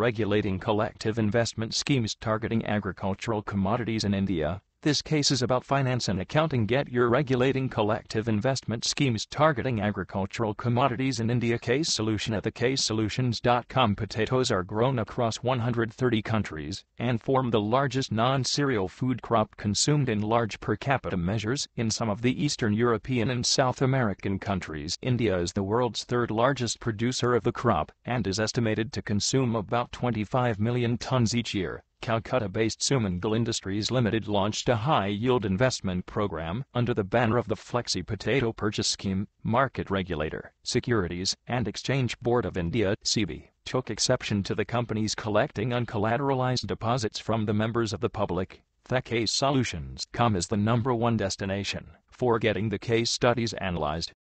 regulating collective investment schemes targeting agricultural commodities in India, this case is about finance and accounting get your regulating collective investment schemes targeting agricultural commodities in India case solution at the potatoes are grown across 130 countries and form the largest non-cereal food crop consumed in large per capita measures in some of the Eastern European and South American countries India is the world's third largest producer of the crop and is estimated to consume about 25 million tons each year Calcutta-based Sumangal Industries Limited launched a high-yield investment program under the banner of the Flexi Potato Purchase Scheme. Market regulator, Securities and Exchange Board of India (SEBI) took exception to the company's collecting uncollateralized deposits from the members of the public. The case come is the number one destination for getting the case studies analyzed,